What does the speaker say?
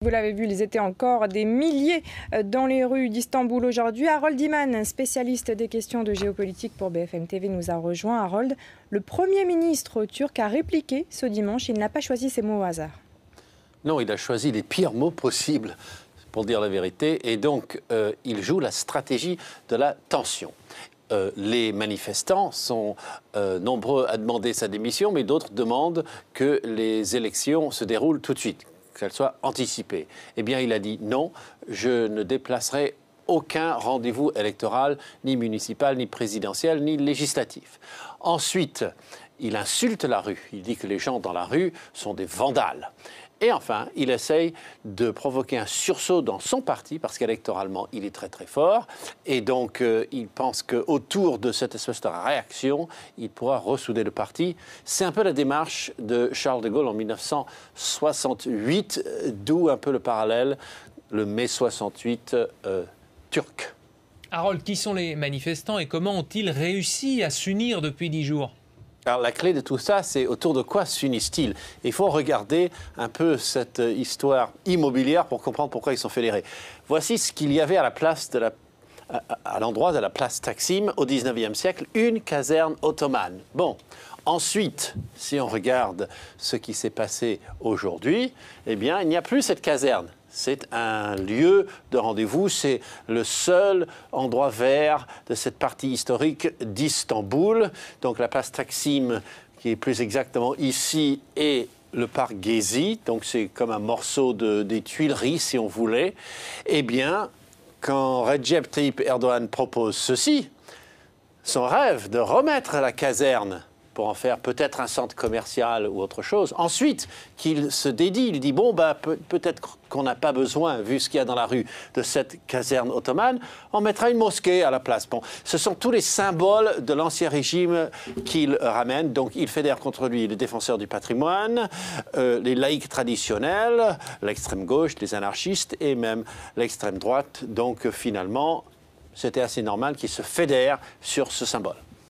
Vous l'avez vu, ils étaient encore des milliers euh, dans les rues d'Istanbul aujourd'hui. Harold Iman, spécialiste des questions de géopolitique pour BFM TV, nous a rejoint. Harold, le Premier ministre turc a répliqué ce dimanche. Il n'a pas choisi ses mots au hasard. Non, il a choisi les pires mots possibles, pour dire la vérité. Et donc, euh, il joue la stratégie de la tension. Euh, les manifestants sont nombreux à demander sa démission, mais d'autres demandent que les élections se déroulent tout de suite, qu'elle soit anticipée. Eh bien, il a dit non, je ne déplacerai aucun rendez-vous électoral, ni municipal, ni présidentiel, ni législatif. Ensuite, il insulte la rue. Il dit que les gens dans la rue sont des vandales. Et enfin, il essaye de provoquer un sursaut dans son parti, parce qu'électoralement, il est très très fort. Et donc, euh, il pense qu'autour de cette espèce de réaction, il pourra ressouder le parti. C'est un peu la démarche de Charles de Gaulle en 1968, euh, d'où un peu le parallèle, le mai 68 euh, turc. Harold, qui sont les manifestants et comment ont-ils réussi à s'unir depuis dix jours car la clé de tout ça, c'est autour de quoi s'unissent-ils Il faut regarder un peu cette histoire immobilière pour comprendre pourquoi ils sont fédérés. Voici ce qu'il y avait à l'endroit de la place Taksim au 19e siècle, une caserne ottomane. Bon, Ensuite, si on regarde ce qui s'est passé aujourd'hui, eh bien, il n'y a plus cette caserne. C'est un lieu de rendez-vous, c'est le seul endroit vert de cette partie historique d'Istanbul. Donc la place Taksim, qui est plus exactement ici, et le parc Gezi, donc c'est comme un morceau des Tuileries si on voulait, eh bien, quand Recep Tayyip Erdogan propose ceci, son rêve de remettre la caserne pour en faire peut-être un centre commercial ou autre chose. Ensuite, qu'il se dédie, il dit bon, bah, peut-être qu'on n'a pas besoin, vu ce qu'il y a dans la rue, de cette caserne ottomane, on mettra une mosquée à la place. Bon, ce sont tous les symboles de l'ancien régime qu'il ramène. Donc, il fédère contre lui les défenseurs du patrimoine, euh, les laïcs traditionnels, l'extrême gauche, les anarchistes et même l'extrême droite. Donc, finalement, c'était assez normal qu'il se fédère sur ce symbole.